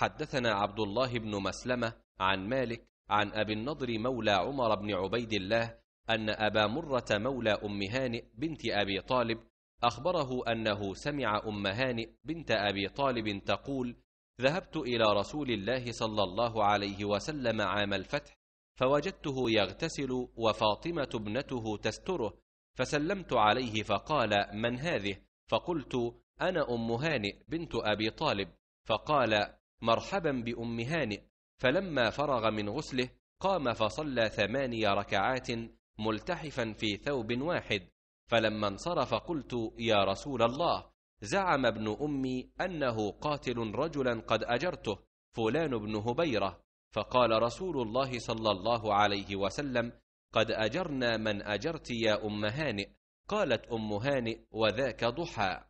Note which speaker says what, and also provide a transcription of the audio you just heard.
Speaker 1: حدثنا عبد الله بن مسلمة
Speaker 2: عن مالك عن أبي النضر مولى عمر بن عبيد الله أن أبا مرة مولى أم هانئ بنت أبي طالب أخبره أنه سمع أم هانئ بنت أبي طالب تقول: ذهبت إلى رسول الله صلى الله عليه وسلم عام الفتح فوجدته يغتسل وفاطمة ابنته تستره فسلمت عليه فقال: من هذه؟ فقلت: أنا أم هانئ بنت أبي طالب، فقال: مرحبا بأم هانئ فلما فرغ من غسله قام فصلى ثماني ركعات ملتحفا في ثوب واحد فلما انصرف قلت يا رسول الله زعم ابن أمي أنه قاتل رجلا قد أجرته فلان بن هبيرة فقال رسول الله صلى الله عليه وسلم قد أجرنا من أجرت
Speaker 1: يا أم هانئ قالت أم هانئ وذاك ضحى